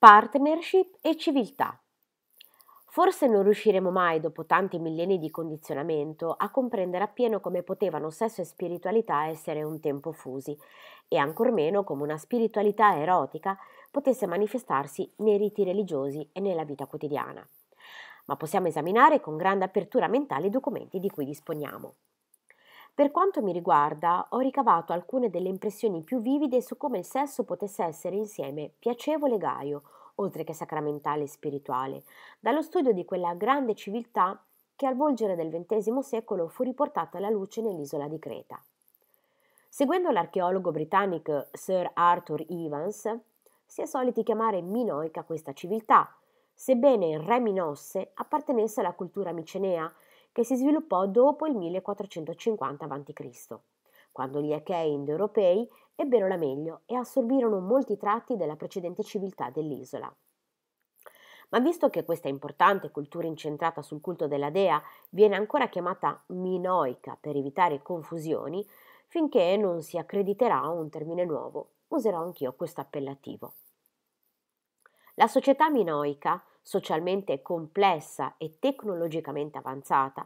Partnership e civiltà. Forse non riusciremo mai, dopo tanti millenni di condizionamento, a comprendere appieno come potevano sesso e spiritualità essere un tempo fusi, e ancor meno come una spiritualità erotica potesse manifestarsi nei riti religiosi e nella vita quotidiana. Ma possiamo esaminare con grande apertura mentale i documenti di cui disponiamo. Per quanto mi riguarda, ho ricavato alcune delle impressioni più vivide su come il sesso potesse essere insieme piacevole e gaio, oltre che sacramentale e spirituale, dallo studio di quella grande civiltà che al volgere del XX secolo fu riportata alla luce nell'isola di Creta. Seguendo l'archeologo britannico Sir Arthur Evans, si è soliti chiamare minoica questa civiltà, sebbene il re Minosse appartenesse alla cultura micenea che si sviluppò dopo il 1450 a.C., quando gli Achei indoeuropei ebbero la meglio e assorbirono molti tratti della precedente civiltà dell'isola. Ma visto che questa importante cultura incentrata sul culto della dea viene ancora chiamata minoica per evitare confusioni, finché non si accrediterà un termine nuovo, userò anch'io questo appellativo. La società minoica socialmente complessa e tecnologicamente avanzata,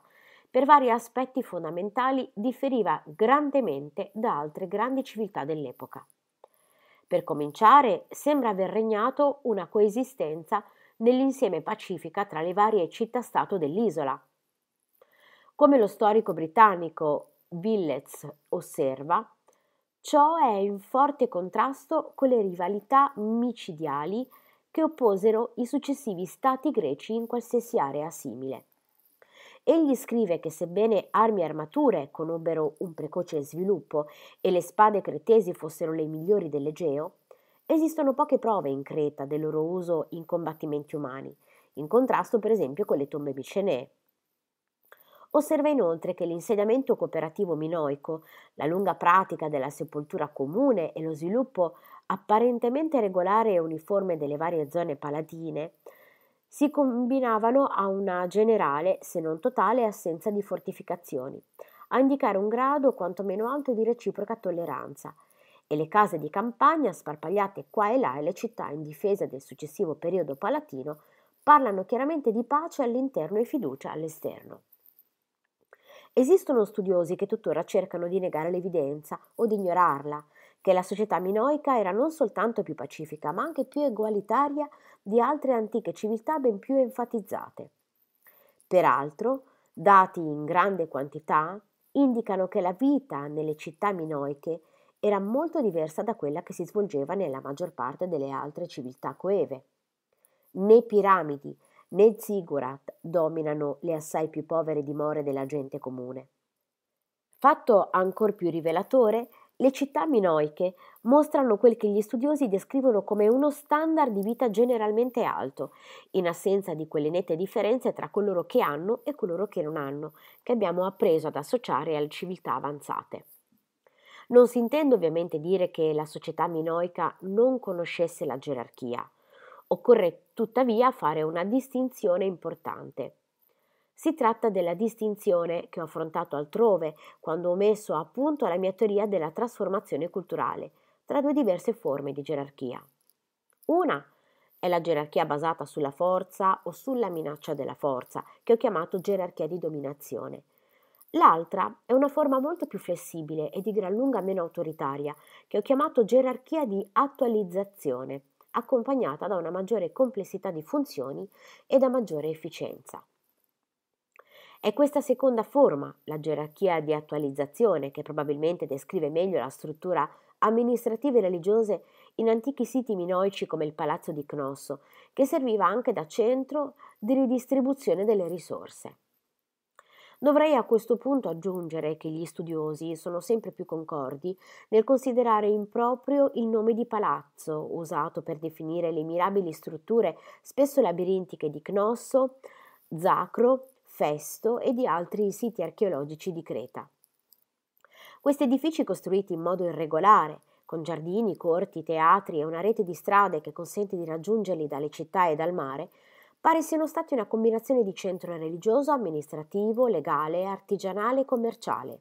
per vari aspetti fondamentali differiva grandemente da altre grandi civiltà dell'epoca. Per cominciare, sembra aver regnato una coesistenza nell'insieme pacifica tra le varie città-stato dell'isola. Come lo storico britannico Billets osserva, ciò è in forte contrasto con le rivalità micidiali che opposero i successivi stati greci in qualsiasi area simile. Egli scrive che sebbene armi e armature conobbero un precoce sviluppo e le spade cretesi fossero le migliori dell'Egeo, esistono poche prove in Creta del loro uso in combattimenti umani, in contrasto per esempio con le tombe micenee. Osserva inoltre che l'insediamento cooperativo minoico, la lunga pratica della sepoltura comune e lo sviluppo apparentemente regolare e uniforme delle varie zone palatine, si combinavano a una generale, se non totale, assenza di fortificazioni, a indicare un grado quantomeno alto di reciproca tolleranza, e le case di campagna, sparpagliate qua e là e le città in difesa del successivo periodo palatino, parlano chiaramente di pace all'interno e fiducia all'esterno. Esistono studiosi che tuttora cercano di negare l'evidenza o di ignorarla, che la società minoica era non soltanto più pacifica, ma anche più egualitaria di altre antiche civiltà ben più enfatizzate. Peraltro, dati in grande quantità, indicano che la vita nelle città minoiche era molto diversa da quella che si svolgeva nella maggior parte delle altre civiltà coeve. Né piramidi né ziggurat dominano le assai più povere dimore della gente comune. Fatto ancor più rivelatore le città minoiche mostrano quel che gli studiosi descrivono come uno standard di vita generalmente alto, in assenza di quelle nette differenze tra coloro che hanno e coloro che non hanno, che abbiamo appreso ad associare alle civiltà avanzate. Non si intende ovviamente dire che la società minoica non conoscesse la gerarchia. Occorre tuttavia fare una distinzione importante. Si tratta della distinzione che ho affrontato altrove quando ho messo a punto la mia teoria della trasformazione culturale tra due diverse forme di gerarchia. Una è la gerarchia basata sulla forza o sulla minaccia della forza, che ho chiamato gerarchia di dominazione. L'altra è una forma molto più flessibile e di gran lunga meno autoritaria, che ho chiamato gerarchia di attualizzazione, accompagnata da una maggiore complessità di funzioni e da maggiore efficienza. È questa seconda forma, la gerarchia di attualizzazione, che probabilmente descrive meglio la struttura amministrativa e religiosa in antichi siti minoici come il palazzo di Cnosso, che serviva anche da centro di ridistribuzione delle risorse. Dovrei a questo punto aggiungere che gli studiosi sono sempre più concordi nel considerare improprio il nome di palazzo usato per definire le mirabili strutture spesso labirintiche di Cnosso, Zacro, Festo e di altri siti archeologici di Creta. Questi edifici costruiti in modo irregolare, con giardini, corti, teatri e una rete di strade che consente di raggiungerli dalle città e dal mare, pare siano stati una combinazione di centro religioso, amministrativo, legale, artigianale e commerciale.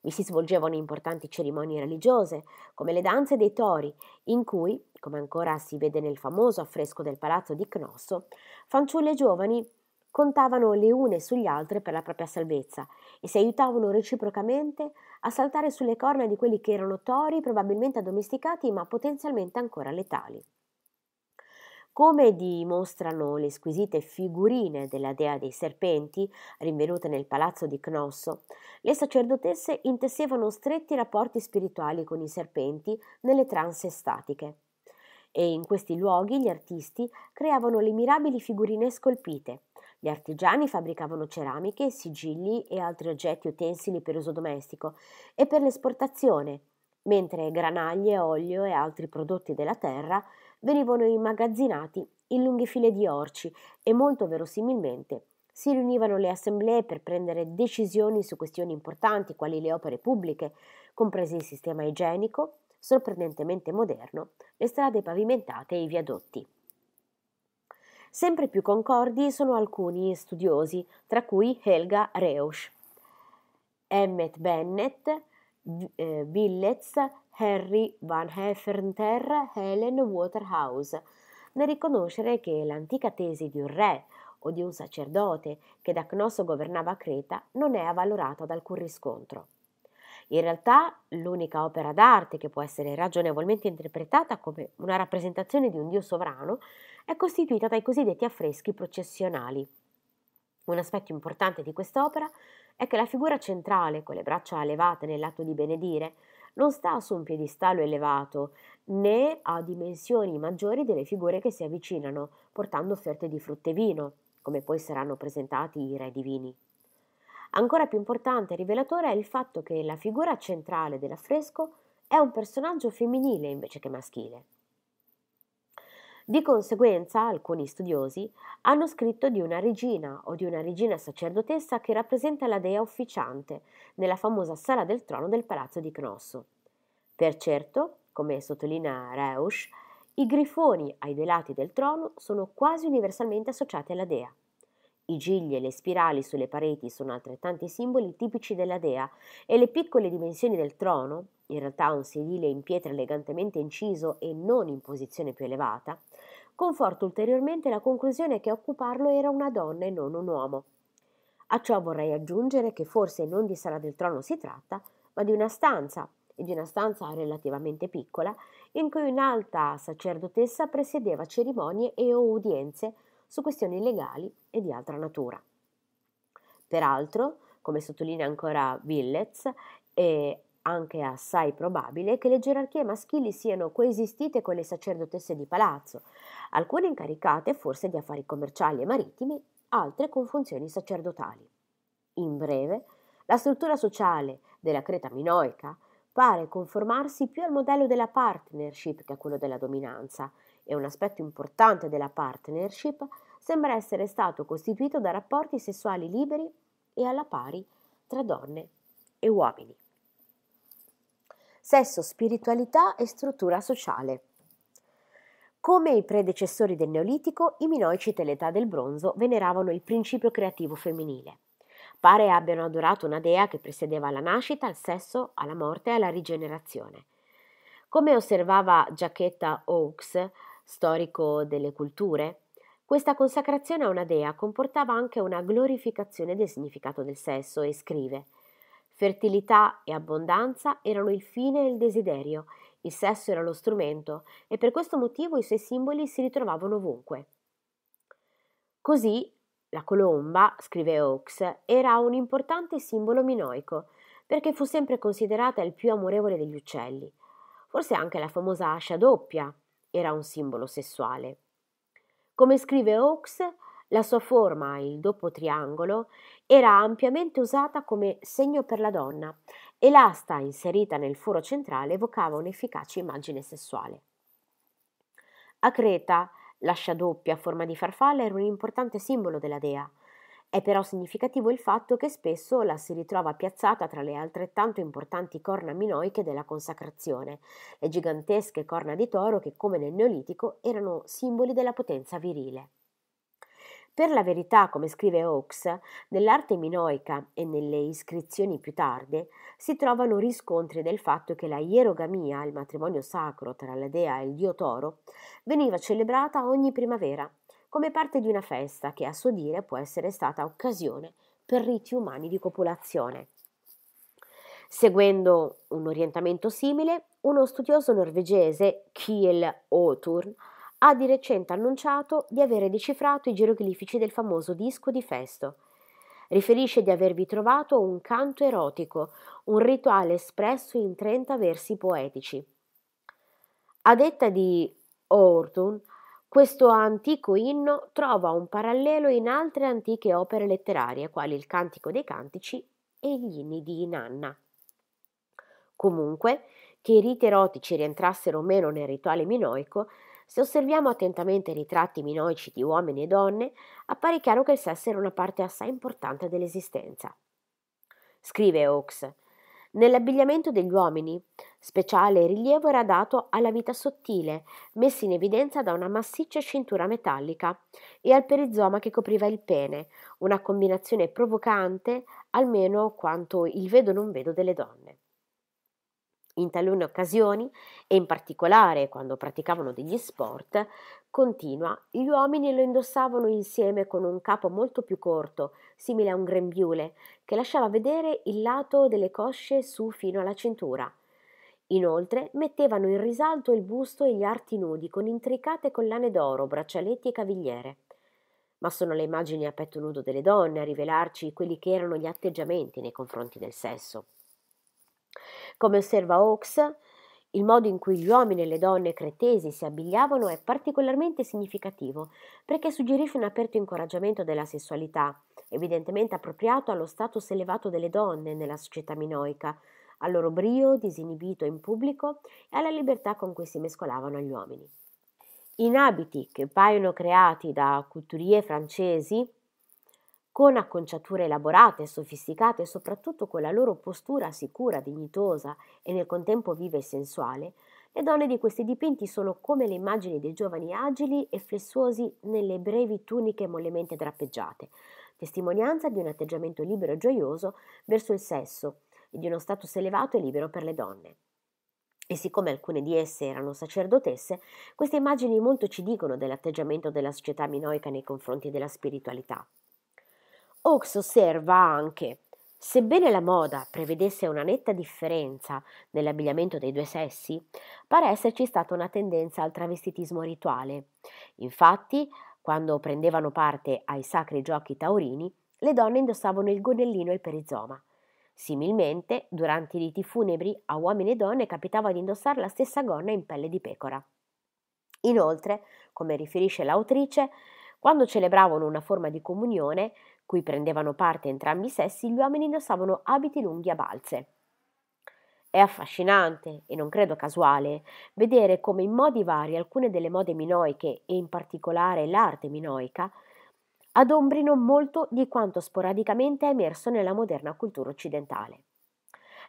Vi si svolgevano importanti cerimonie religiose, come le danze dei tori, in cui, come ancora si vede nel famoso affresco del palazzo di Cnosso, fanciulle giovani contavano le une sugli altre per la propria salvezza e si aiutavano reciprocamente a saltare sulle corna di quelli che erano tori probabilmente addomesticati ma potenzialmente ancora letali. Come dimostrano le squisite figurine della dea dei serpenti, rinvenute nel palazzo di Cnosso, le sacerdotesse intessevano stretti rapporti spirituali con i serpenti nelle transe statiche. E in questi luoghi gli artisti creavano le mirabili figurine scolpite, gli artigiani fabbricavano ceramiche, sigilli e altri oggetti utensili per uso domestico e per l'esportazione, mentre granaglie, olio e altri prodotti della terra venivano immagazzinati in lunghe file di orci e molto verosimilmente si riunivano le assemblee per prendere decisioni su questioni importanti quali le opere pubbliche, compresi il sistema igienico, sorprendentemente moderno, le strade pavimentate e i viadotti. Sempre più concordi sono alcuni studiosi, tra cui Helga Reusch, Emmet Bennett, eh, Willets, Billets, Harry Van Heffernter, Helen Waterhouse, nel riconoscere che l'antica tesi di un re o di un sacerdote che da Cnosso governava Creta non è avvalorata da alcun riscontro. In realtà l'unica opera d'arte che può essere ragionevolmente interpretata come una rappresentazione di un dio sovrano è costituita dai cosiddetti affreschi processionali. Un aspetto importante di quest'opera è che la figura centrale, con le braccia elevate nell'atto di benedire, non sta su un piedistallo elevato né ha dimensioni maggiori delle figure che si avvicinano portando offerte di frutta e vino, come poi saranno presentati i re divini. Ancora più importante e rivelatore è il fatto che la figura centrale dell'affresco è un personaggio femminile invece che maschile. Di conseguenza, alcuni studiosi hanno scritto di una regina o di una regina sacerdotessa che rappresenta la dea officiante nella famosa sala del trono del palazzo di Cnosso. Per certo, come sottolinea Reusch, i grifoni ai due lati del trono sono quasi universalmente associati alla dea. I gigli e le spirali sulle pareti sono altrettanti simboli tipici della dea e le piccole dimensioni del trono, in realtà un sedile in pietra elegantemente inciso e non in posizione più elevata, conforta ulteriormente la conclusione che occuparlo era una donna e non un uomo. A ciò vorrei aggiungere che forse non di sala del trono si tratta, ma di una stanza, e di una stanza relativamente piccola, in cui un'alta sacerdotessa presiedeva cerimonie e o udienze su questioni legali e di altra natura. Peraltro, come sottolinea ancora Willets, eh, anche assai probabile che le gerarchie maschili siano coesistite con le sacerdotesse di palazzo, alcune incaricate forse di affari commerciali e marittimi, altre con funzioni sacerdotali. In breve, la struttura sociale della Creta minoica pare conformarsi più al modello della partnership che a quello della dominanza, e un aspetto importante della partnership sembra essere stato costituito da rapporti sessuali liberi e alla pari tra donne e uomini sesso, spiritualità e struttura sociale. Come i predecessori del Neolitico, i minoici dell'età del bronzo veneravano il principio creativo femminile. Pare abbiano adorato una dea che presiedeva alla nascita, al sesso, alla morte e alla rigenerazione. Come osservava Giacchetta Oakes, storico delle culture, questa consacrazione a una dea comportava anche una glorificazione del significato del sesso e scrive – Fertilità e abbondanza erano il fine e il desiderio, il sesso era lo strumento e per questo motivo i suoi simboli si ritrovavano ovunque. Così la colomba, scrive Oakes, era un importante simbolo minoico, perché fu sempre considerata il più amorevole degli uccelli. Forse anche la famosa ascia doppia era un simbolo sessuale. Come scrive Oakes, la sua forma, il doppio triangolo, era ampiamente usata come segno per la donna e l'asta inserita nel foro centrale evocava un'efficace immagine sessuale. A Creta, l'ascia doppia a forma di farfalla era un importante simbolo della dea. È però significativo il fatto che spesso la si ritrova piazzata tra le altrettanto importanti corna minoiche della consacrazione, le gigantesche corna di toro che, come nel Neolitico, erano simboli della potenza virile. Per la verità, come scrive Hawkes, nell'arte minoica e nelle iscrizioni più tarde si trovano riscontri del fatto che la ierogamia, il matrimonio sacro tra la dea e il dio Toro, veniva celebrata ogni primavera come parte di una festa che a suo dire può essere stata occasione per riti umani di copulazione. Seguendo un orientamento simile, uno studioso norvegese, Kiel Othur, ha di recente annunciato di avere decifrato i geroglifici del famoso disco di Festo. Riferisce di avervi trovato un canto erotico, un rituale espresso in 30 versi poetici. A detta di Orton, questo antico inno trova un parallelo in altre antiche opere letterarie, quali il Cantico dei Cantici e gli inni di Inanna. Comunque, che i riti erotici rientrassero o meno nel rituale minoico se osserviamo attentamente i ritratti minoici di uomini e donne, appare chiaro che il sesso era una parte assai importante dell'esistenza. Scrive Oakes: Nell'abbigliamento degli uomini speciale rilievo era dato alla vita sottile, messa in evidenza da una massiccia cintura metallica, e al perizoma che copriva il pene, una combinazione provocante almeno quanto il vedo non vedo delle donne. In talune occasioni, e in particolare quando praticavano degli sport, continua, gli uomini lo indossavano insieme con un capo molto più corto, simile a un grembiule, che lasciava vedere il lato delle cosce su fino alla cintura. Inoltre mettevano in risalto il busto e gli arti nudi con intricate collane d'oro, braccialetti e cavigliere. Ma sono le immagini a petto nudo delle donne a rivelarci quelli che erano gli atteggiamenti nei confronti del sesso. Come osserva Hawkes, il modo in cui gli uomini e le donne cretesi si abbigliavano è particolarmente significativo perché suggerisce un aperto incoraggiamento della sessualità, evidentemente appropriato allo status elevato delle donne nella società minoica, al loro brio disinibito in pubblico e alla libertà con cui si mescolavano gli uomini. In abiti che paiono creati da couturier francesi, con acconciature elaborate, sofisticate e soprattutto con la loro postura sicura, dignitosa e nel contempo viva e sensuale, le donne di questi dipinti sono come le immagini dei giovani agili e flessuosi nelle brevi tuniche mollemente drappeggiate, testimonianza di un atteggiamento libero e gioioso verso il sesso e di uno status elevato e libero per le donne. E siccome alcune di esse erano sacerdotesse, queste immagini molto ci dicono dell'atteggiamento della società minoica nei confronti della spiritualità. Oakes osserva anche Sebbene la moda prevedesse una netta differenza nell'abbigliamento dei due sessi, pare esserci stata una tendenza al travestitismo rituale. Infatti, quando prendevano parte ai sacri giochi taurini, le donne indossavano il gonnellino e il perizoma. Similmente, durante i riti funebri, a uomini e donne capitava di indossare la stessa gonna in pelle di pecora. Inoltre, come riferisce l'autrice, quando celebravano una forma di comunione, cui prendevano parte entrambi i sessi, gli uomini indossavano abiti lunghi a balze. È affascinante, e non credo casuale, vedere come in modi vari alcune delle mode minoiche, e in particolare l'arte minoica, adombrino molto di quanto sporadicamente è emerso nella moderna cultura occidentale.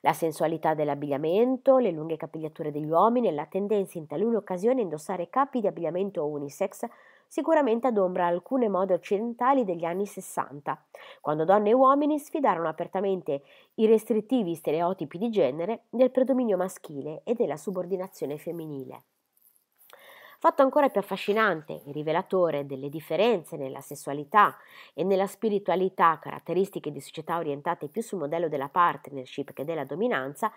La sensualità dell'abbigliamento, le lunghe capigliature degli uomini e la tendenza in talune occasioni a indossare capi di abbigliamento unisex sicuramente adombra alcune mode occidentali degli anni 60, quando donne e uomini sfidarono apertamente i restrittivi stereotipi di genere del predominio maschile e della subordinazione femminile. Fatto ancora più affascinante e rivelatore delle differenze nella sessualità e nella spiritualità, caratteristiche di società orientate più sul modello della partnership che della dominanza,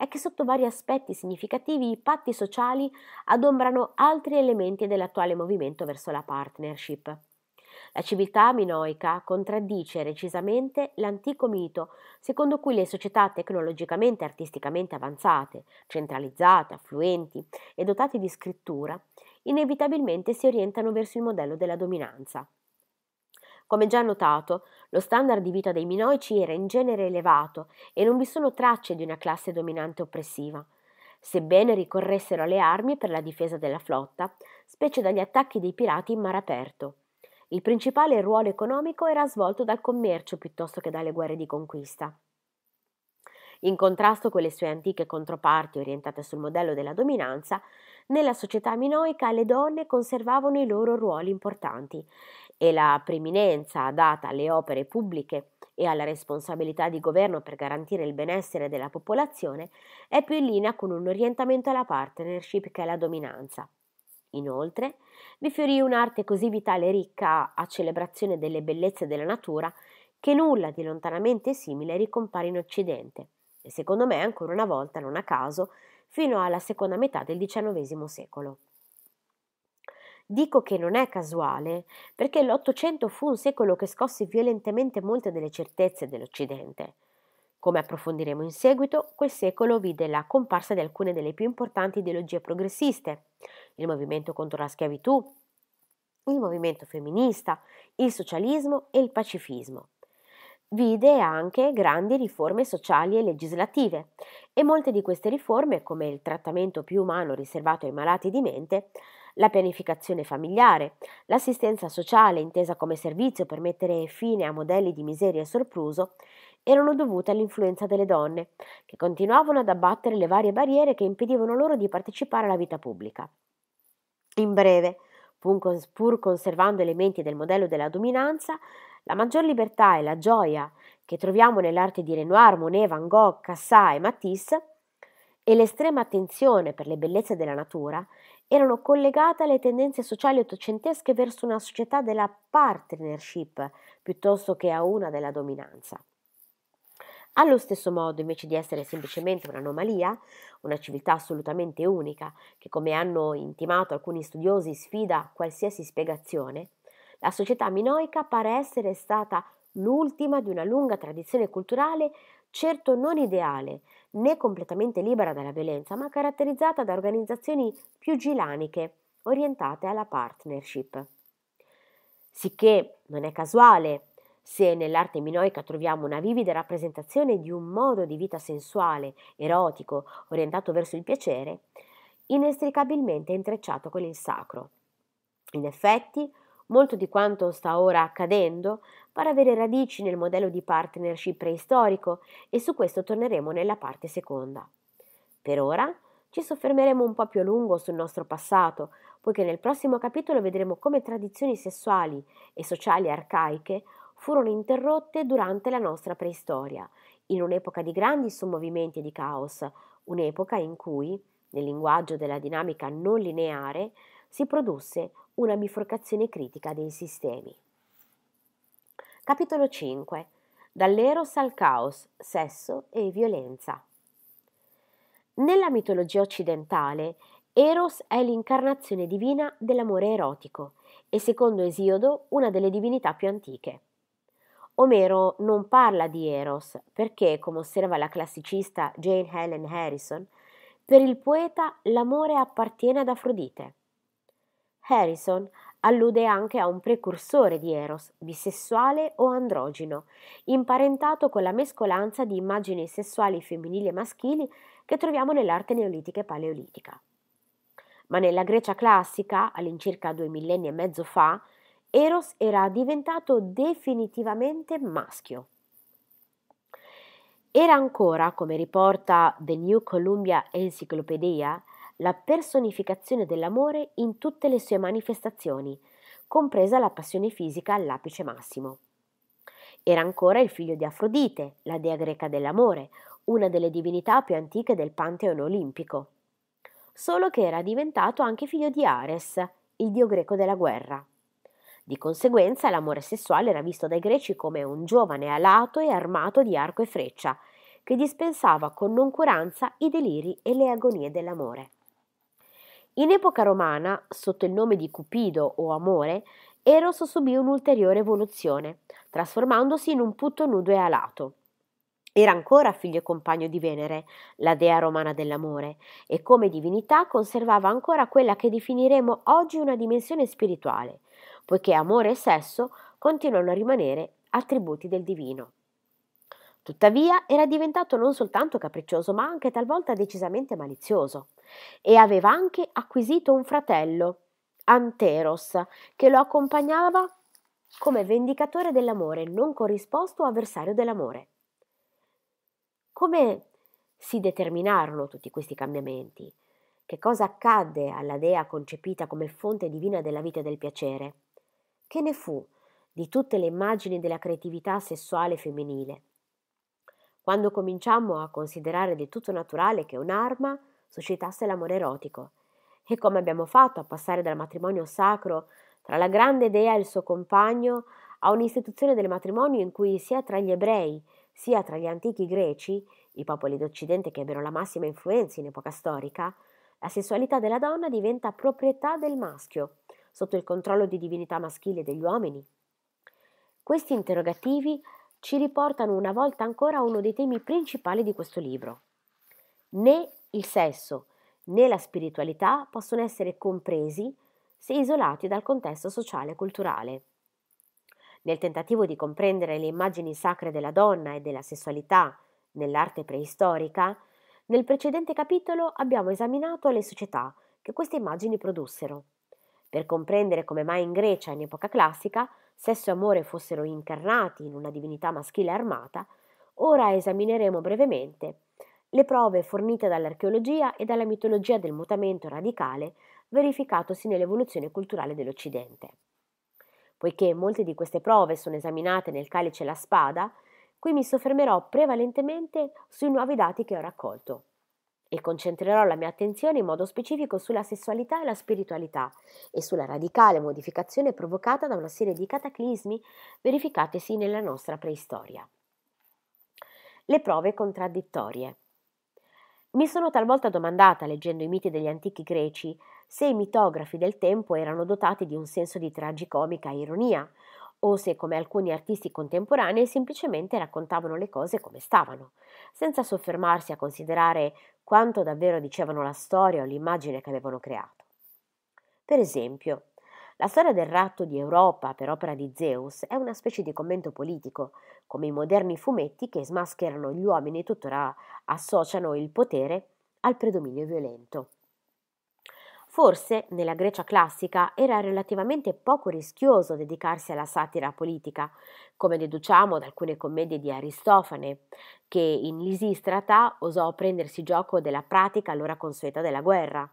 è che sotto vari aspetti significativi i patti sociali adombrano altri elementi dell'attuale movimento verso la partnership. La civiltà minoica contraddice recisamente l'antico mito secondo cui le società tecnologicamente e artisticamente avanzate, centralizzate, affluenti e dotate di scrittura, inevitabilmente si orientano verso il modello della dominanza, come già notato, lo standard di vita dei minoici era in genere elevato e non vi sono tracce di una classe dominante oppressiva. Sebbene ricorressero alle armi per la difesa della flotta, specie dagli attacchi dei pirati in mare aperto. Il principale ruolo economico era svolto dal commercio piuttosto che dalle guerre di conquista. In contrasto con le sue antiche controparti orientate sul modello della dominanza, nella società minoica le donne conservavano i loro ruoli importanti e la preminenza data alle opere pubbliche e alla responsabilità di governo per garantire il benessere della popolazione è più in linea con un orientamento alla partnership che alla dominanza. Inoltre, vi fiorì un'arte così vitale e ricca a celebrazione delle bellezze della natura che nulla di lontanamente simile ricompare in Occidente e secondo me ancora una volta, non a caso, fino alla seconda metà del XIX secolo. Dico che non è casuale, perché l'Ottocento fu un secolo che scosse violentemente molte delle certezze dell'Occidente. Come approfondiremo in seguito, quel secolo vide la comparsa di alcune delle più importanti ideologie progressiste, il movimento contro la schiavitù, il movimento femminista, il socialismo e il pacifismo. Vide anche grandi riforme sociali e legislative e molte di queste riforme, come il trattamento più umano riservato ai malati di mente, la pianificazione familiare, l'assistenza sociale intesa come servizio per mettere fine a modelli di miseria e sorpruso, erano dovute all'influenza delle donne, che continuavano ad abbattere le varie barriere che impedivano loro di partecipare alla vita pubblica. In breve, pur conservando elementi del modello della dominanza, la maggior libertà e la gioia che troviamo nell'arte di Renoir, Monet, Van Gogh, Cassà e Matisse, e l'estrema attenzione per le bellezze della natura erano collegate alle tendenze sociali ottocentesche verso una società della partnership piuttosto che a una della dominanza. Allo stesso modo, invece di essere semplicemente un'anomalia, una civiltà assolutamente unica, che come hanno intimato alcuni studiosi sfida qualsiasi spiegazione, la società minoica pare essere stata l'ultima di una lunga tradizione culturale certo non ideale, né completamente libera dalla violenza, ma caratterizzata da organizzazioni più gilaniche, orientate alla partnership. Sicché non è casuale se nell'arte minoica troviamo una vivida rappresentazione di un modo di vita sensuale, erotico, orientato verso il piacere, inestricabilmente intrecciato con il sacro. In effetti, Molto di quanto sta ora accadendo pare avere radici nel modello di partnership preistorico e su questo torneremo nella parte seconda. Per ora ci soffermeremo un po' più a lungo sul nostro passato, poiché nel prossimo capitolo vedremo come tradizioni sessuali e sociali arcaiche furono interrotte durante la nostra preistoria, in un'epoca di grandi sommovimenti e di caos, un'epoca in cui, nel linguaggio della dinamica non lineare, si produsse una biforcazione critica dei sistemi. Capitolo 5. Dall'eros al caos, sesso e violenza. Nella mitologia occidentale, Eros è l'incarnazione divina dell'amore erotico e secondo Esiodo una delle divinità più antiche. Omero non parla di Eros perché, come osserva la classicista Jane Helen Harrison, per il poeta l'amore appartiene ad Afrodite Harrison allude anche a un precursore di Eros, bisessuale o androgino, imparentato con la mescolanza di immagini sessuali femminili e maschili che troviamo nell'arte neolitica e paleolitica. Ma nella Grecia classica, all'incirca due millenni e mezzo fa, Eros era diventato definitivamente maschio. Era ancora, come riporta The New Columbia Encyclopedia, la personificazione dell'amore in tutte le sue manifestazioni, compresa la passione fisica all'apice massimo. Era ancora il figlio di Afrodite, la dea greca dell'amore, una delle divinità più antiche del panteone olimpico. Solo che era diventato anche figlio di Ares, il dio greco della guerra. Di conseguenza l'amore sessuale era visto dai greci come un giovane alato e armato di arco e freccia, che dispensava con noncuranza i deliri e le agonie dell'amore. In epoca romana, sotto il nome di Cupido o Amore, Eros subì un'ulteriore evoluzione, trasformandosi in un putto nudo e alato. Era ancora figlio e compagno di Venere, la dea romana dell'amore, e come divinità conservava ancora quella che definiremo oggi una dimensione spirituale, poiché amore e sesso continuano a rimanere attributi del divino. Tuttavia era diventato non soltanto capriccioso, ma anche talvolta decisamente malizioso. E aveva anche acquisito un fratello, Anteros, che lo accompagnava come vendicatore dell'amore non corrisposto avversario dell'amore. Come si determinarono tutti questi cambiamenti? Che cosa accadde alla dea concepita come fonte divina della vita e del piacere? Che ne fu di tutte le immagini della creatività sessuale femminile? quando cominciammo a considerare del tutto naturale che un'arma suscitasse l'amore erotico. E come abbiamo fatto a passare dal matrimonio sacro tra la grande dea e il suo compagno a un'istituzione del matrimonio in cui sia tra gli ebrei sia tra gli antichi greci, i popoli d'Occidente che ebbero la massima influenza in epoca storica, la sessualità della donna diventa proprietà del maschio, sotto il controllo di divinità maschile degli uomini. Questi interrogativi ci riportano una volta ancora a uno dei temi principali di questo libro. Né il sesso né la spiritualità possono essere compresi se isolati dal contesto sociale e culturale. Nel tentativo di comprendere le immagini sacre della donna e della sessualità nell'arte preistorica, nel precedente capitolo abbiamo esaminato le società che queste immagini produssero. Per comprendere come mai in Grecia in epoca classica sesso e amore fossero incarnati in una divinità maschile armata, ora esamineremo brevemente le prove fornite dall'archeologia e dalla mitologia del mutamento radicale verificatosi nell'evoluzione culturale dell'Occidente. Poiché molte di queste prove sono esaminate nel calice e la spada, qui mi soffermerò prevalentemente sui nuovi dati che ho raccolto e concentrerò la mia attenzione in modo specifico sulla sessualità e la spiritualità e sulla radicale modificazione provocata da una serie di cataclismi verificatesi nella nostra preistoria. Le prove contraddittorie. Mi sono talvolta domandata, leggendo i miti degli antichi greci, se i mitografi del tempo erano dotati di un senso di tragicomica ironia, o se, come alcuni artisti contemporanei, semplicemente raccontavano le cose come stavano, senza soffermarsi a considerare quanto davvero dicevano la storia o l'immagine che avevano creato. Per esempio, la storia del ratto di Europa per opera di Zeus è una specie di commento politico, come i moderni fumetti che smascherano gli uomini e tuttora associano il potere al predominio violento. Forse nella Grecia classica era relativamente poco rischioso dedicarsi alla satira politica, come deduciamo da alcune commedie di Aristofane, che in Lisistrata osò prendersi gioco della pratica allora consueta della guerra.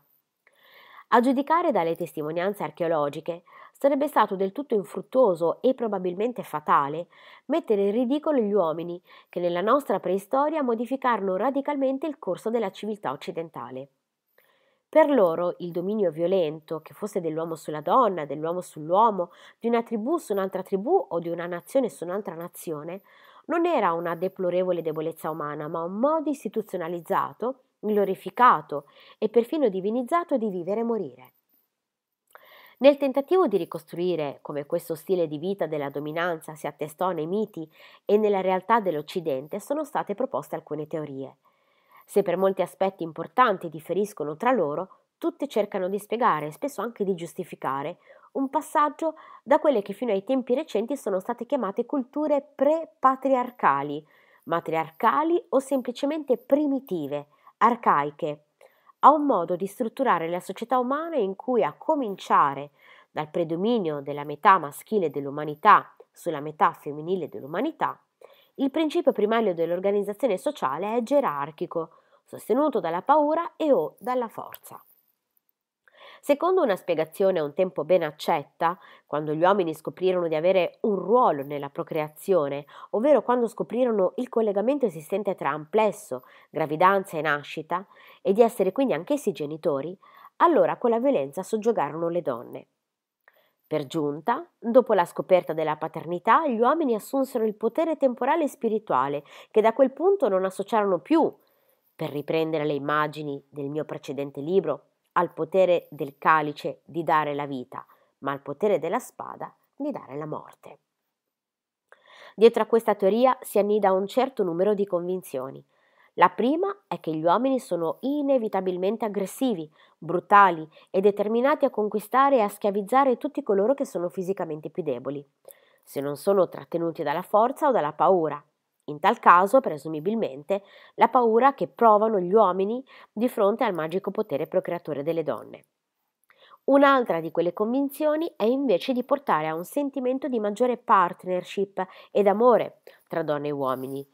A giudicare dalle testimonianze archeologiche, sarebbe stato del tutto infruttuoso e probabilmente fatale mettere in ridicolo gli uomini che nella nostra preistoria modificarono radicalmente il corso della civiltà occidentale. Per loro il dominio violento, che fosse dell'uomo sulla donna, dell'uomo sull'uomo, di una tribù su un'altra tribù o di una nazione su un'altra nazione, non era una deplorevole debolezza umana, ma un modo istituzionalizzato, glorificato e perfino divinizzato di vivere e morire. Nel tentativo di ricostruire come questo stile di vita della dominanza si attestò nei miti e nella realtà dell'Occidente sono state proposte alcune teorie. Se per molti aspetti importanti differiscono tra loro, tutte cercano di spiegare, e spesso anche di giustificare, un passaggio da quelle che fino ai tempi recenti sono state chiamate culture pre-patriarcali, matriarcali o semplicemente primitive, arcaiche, a un modo di strutturare la società umana in cui a cominciare dal predominio della metà maschile dell'umanità sulla metà femminile dell'umanità, il principio primario dell'organizzazione sociale è gerarchico, sostenuto dalla paura e o dalla forza. Secondo una spiegazione a un tempo ben accetta, quando gli uomini scoprirono di avere un ruolo nella procreazione, ovvero quando scoprirono il collegamento esistente tra amplesso, gravidanza e nascita, e di essere quindi anch'essi genitori, allora con la violenza soggiogarono le donne. Per giunta, dopo la scoperta della paternità, gli uomini assunsero il potere temporale e spirituale, che da quel punto non associarono più, per riprendere le immagini del mio precedente libro, al potere del calice di dare la vita, ma al potere della spada di dare la morte. Dietro a questa teoria si annida un certo numero di convinzioni, la prima è che gli uomini sono inevitabilmente aggressivi, brutali e determinati a conquistare e a schiavizzare tutti coloro che sono fisicamente più deboli, se non sono trattenuti dalla forza o dalla paura. In tal caso, presumibilmente, la paura che provano gli uomini di fronte al magico potere procreatore delle donne. Un'altra di quelle convinzioni è invece di portare a un sentimento di maggiore partnership ed amore tra donne e uomini,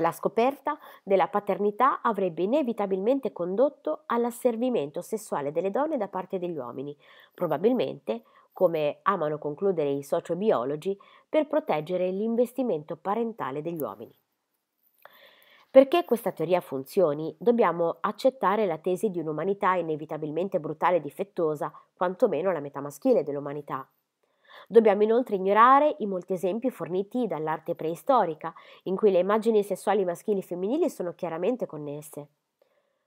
la scoperta della paternità avrebbe inevitabilmente condotto all'asservimento sessuale delle donne da parte degli uomini, probabilmente, come amano concludere i sociobiologi, per proteggere l'investimento parentale degli uomini. Perché questa teoria funzioni, dobbiamo accettare la tesi di un'umanità inevitabilmente brutale e difettosa, quantomeno la metà maschile dell'umanità, Dobbiamo inoltre ignorare i molti esempi forniti dall'arte preistorica, in cui le immagini sessuali maschili e femminili sono chiaramente connesse.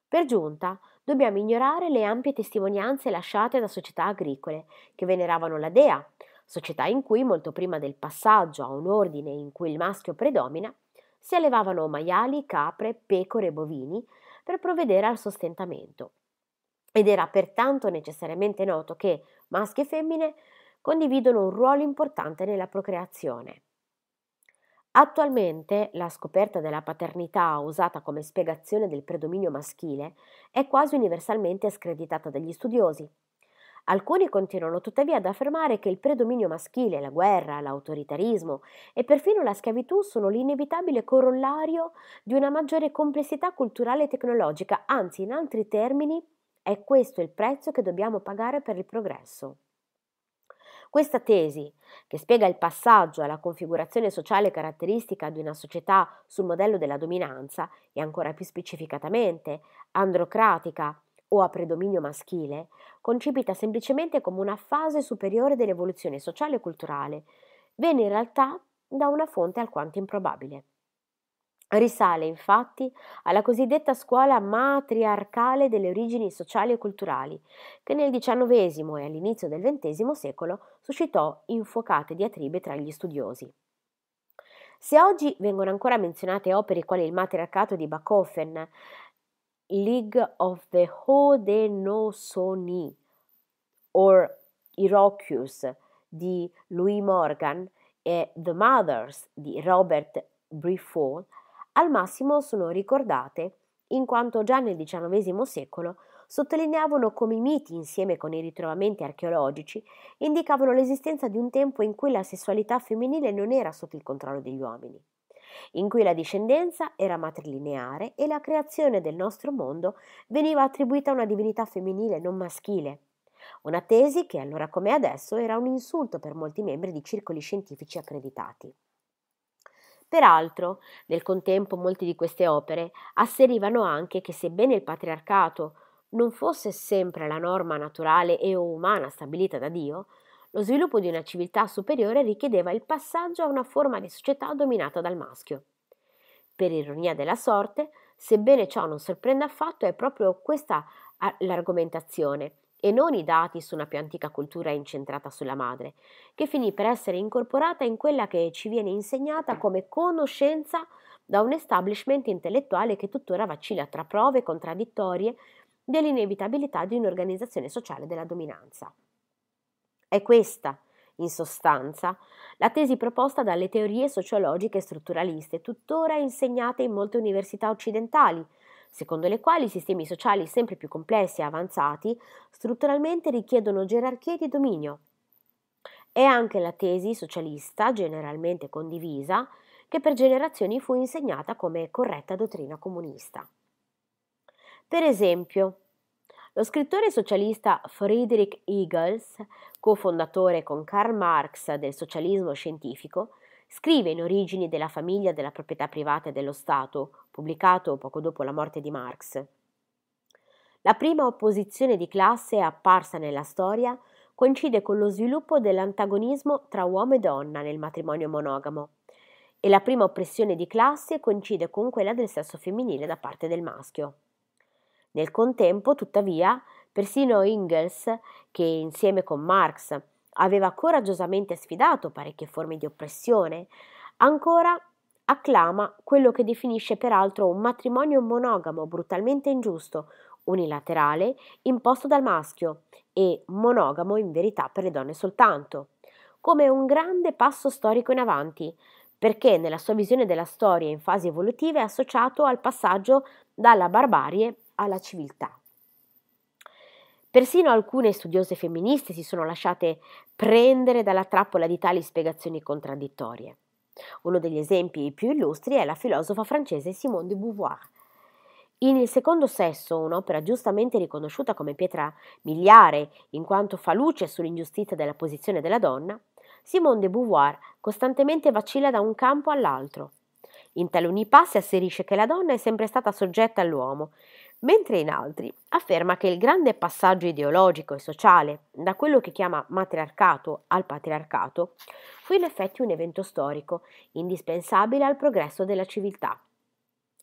Per giunta, dobbiamo ignorare le ampie testimonianze lasciate da società agricole, che veneravano la dea, società in cui, molto prima del passaggio a un ordine in cui il maschio predomina, si allevavano maiali, capre, pecore e bovini per provvedere al sostentamento. Ed era pertanto necessariamente noto che maschi e femmine condividono un ruolo importante nella procreazione. Attualmente la scoperta della paternità usata come spiegazione del predominio maschile è quasi universalmente screditata dagli studiosi. Alcuni continuano tuttavia ad affermare che il predominio maschile, la guerra, l'autoritarismo e perfino la schiavitù sono l'inevitabile corollario di una maggiore complessità culturale e tecnologica, anzi in altri termini è questo il prezzo che dobbiamo pagare per il progresso. Questa tesi, che spiega il passaggio alla configurazione sociale caratteristica di una società sul modello della dominanza e ancora più specificatamente androcratica o a predominio maschile, concepita semplicemente come una fase superiore dell'evoluzione sociale e culturale, viene in realtà da una fonte alquanto improbabile. Risale infatti alla cosiddetta scuola matriarcale delle origini sociali e culturali, che nel XIX e all'inizio del XX secolo suscitò infuocate diatribe tra gli studiosi. Se oggi vengono ancora menzionate opere quali il matriarcato di Bachofen, League of the Haudenosaunee o Iroquois di Louis Morgan e The Mothers di Robert Briffaut, al massimo sono ricordate, in quanto già nel XIX secolo sottolineavano come i miti, insieme con i ritrovamenti archeologici, indicavano l'esistenza di un tempo in cui la sessualità femminile non era sotto il controllo degli uomini, in cui la discendenza era matrilineare e la creazione del nostro mondo veniva attribuita a una divinità femminile non maschile. Una tesi che allora come adesso era un insulto per molti membri di circoli scientifici accreditati. Peraltro, nel contempo molte di queste opere asserivano anche che sebbene il patriarcato non fosse sempre la norma naturale e o umana stabilita da Dio, lo sviluppo di una civiltà superiore richiedeva il passaggio a una forma di società dominata dal maschio. Per ironia della sorte, sebbene ciò non sorprenda affatto, è proprio questa l'argomentazione e non i dati su una più antica cultura incentrata sulla madre, che finì per essere incorporata in quella che ci viene insegnata come conoscenza da un establishment intellettuale che tuttora vacilla tra prove contraddittorie dell'inevitabilità di un'organizzazione sociale della dominanza. È questa, in sostanza, la tesi proposta dalle teorie sociologiche strutturaliste tuttora insegnate in molte università occidentali, secondo le quali i sistemi sociali sempre più complessi e avanzati strutturalmente richiedono gerarchie di dominio. È anche la tesi socialista, generalmente condivisa, che per generazioni fu insegnata come corretta dottrina comunista. Per esempio, lo scrittore socialista Friedrich Engels, cofondatore con Karl Marx del socialismo scientifico, Scrive in Origini della famiglia della proprietà privata e dello Stato, pubblicato poco dopo la morte di Marx. La prima opposizione di classe apparsa nella storia coincide con lo sviluppo dell'antagonismo tra uomo e donna nel matrimonio monogamo e la prima oppressione di classe coincide con quella del sesso femminile da parte del maschio. Nel contempo, tuttavia, persino Engels, che insieme con Marx aveva coraggiosamente sfidato parecchie forme di oppressione, ancora acclama quello che definisce peraltro un matrimonio monogamo brutalmente ingiusto, unilaterale, imposto dal maschio e monogamo in verità per le donne soltanto, come un grande passo storico in avanti, perché nella sua visione della storia in fasi evolutive è associato al passaggio dalla barbarie alla civiltà. Persino alcune studiose femministe si sono lasciate prendere dalla trappola di tali spiegazioni contraddittorie. Uno degli esempi più illustri è la filosofa francese Simone de Beauvoir. In Il secondo sesso, un'opera giustamente riconosciuta come pietra miliare in quanto fa luce sull'ingiustizia della posizione della donna, Simone de Beauvoir costantemente vacilla da un campo all'altro. In taluni passi asserisce che la donna è sempre stata soggetta all'uomo mentre in altri afferma che il grande passaggio ideologico e sociale da quello che chiama matriarcato al patriarcato fu in effetti un evento storico indispensabile al progresso della civiltà.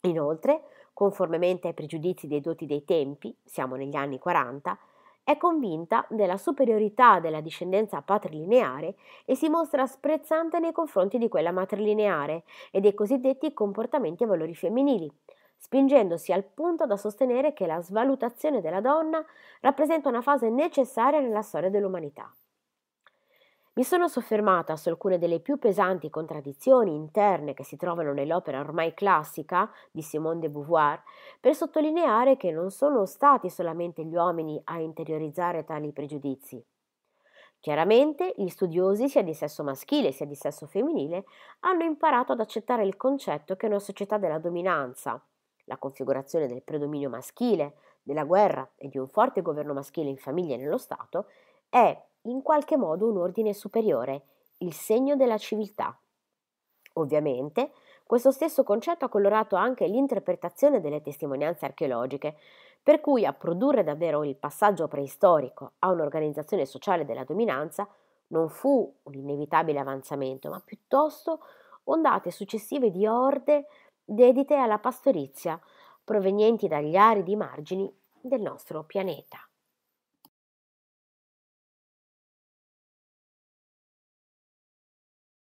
Inoltre, conformemente ai pregiudizi dei doti dei tempi, siamo negli anni 40, è convinta della superiorità della discendenza patrilineare e si mostra sprezzante nei confronti di quella matrilineare e dei cosiddetti comportamenti e valori femminili, spingendosi al punto da sostenere che la svalutazione della donna rappresenta una fase necessaria nella storia dell'umanità. Mi sono soffermata su alcune delle più pesanti contraddizioni interne che si trovano nell'opera ormai classica di Simone de Beauvoir per sottolineare che non sono stati solamente gli uomini a interiorizzare tali pregiudizi. Chiaramente gli studiosi sia di sesso maschile sia di sesso femminile hanno imparato ad accettare il concetto che una società della dominanza, la configurazione del predominio maschile, della guerra e di un forte governo maschile in famiglia e nello Stato, è in qualche modo un ordine superiore, il segno della civiltà. Ovviamente, questo stesso concetto ha colorato anche l'interpretazione delle testimonianze archeologiche, per cui a produrre davvero il passaggio preistorico a un'organizzazione sociale della dominanza non fu un inevitabile avanzamento, ma piuttosto ondate successive di orde dedite alla pastorizia, provenienti dagli aridi margini del nostro pianeta.